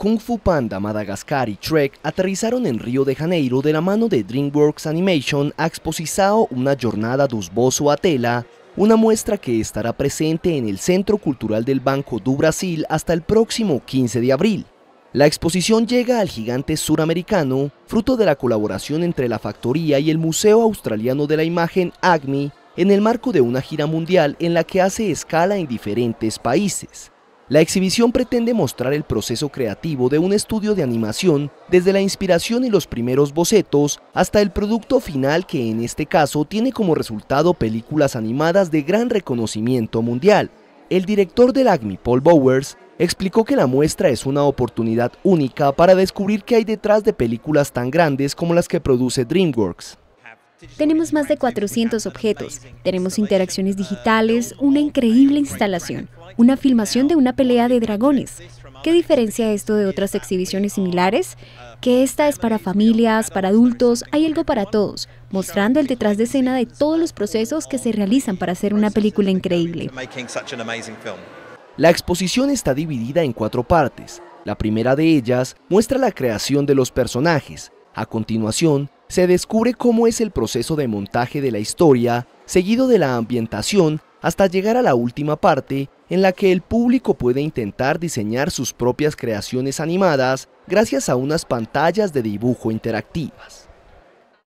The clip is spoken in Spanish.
Kung Fu Panda, Madagascar y Trek aterrizaron en Río de Janeiro de la mano de DreamWorks Animation a Exposizao una jornada de o a tela, una muestra que estará presente en el Centro Cultural del Banco do Brasil hasta el próximo 15 de abril. La exposición llega al gigante suramericano, fruto de la colaboración entre la factoría y el Museo Australiano de la Imagen Agmi, en el marco de una gira mundial en la que hace escala en diferentes países. La exhibición pretende mostrar el proceso creativo de un estudio de animación, desde la inspiración y los primeros bocetos hasta el producto final que en este caso tiene como resultado películas animadas de gran reconocimiento mundial. El director del ACMI, Paul Bowers, explicó que la muestra es una oportunidad única para descubrir qué hay detrás de películas tan grandes como las que produce DreamWorks. Tenemos más de 400 objetos, tenemos interacciones digitales, una increíble instalación, una filmación de una pelea de dragones. ¿Qué diferencia esto de otras exhibiciones similares? Que esta es para familias, para adultos, hay algo para todos, mostrando el detrás de escena de todos los procesos que se realizan para hacer una película increíble. La exposición está dividida en cuatro partes. La primera de ellas muestra la creación de los personajes. A continuación, se descubre cómo es el proceso de montaje de la historia, seguido de la ambientación, hasta llegar a la última parte, en la que el público puede intentar diseñar sus propias creaciones animadas gracias a unas pantallas de dibujo interactivas.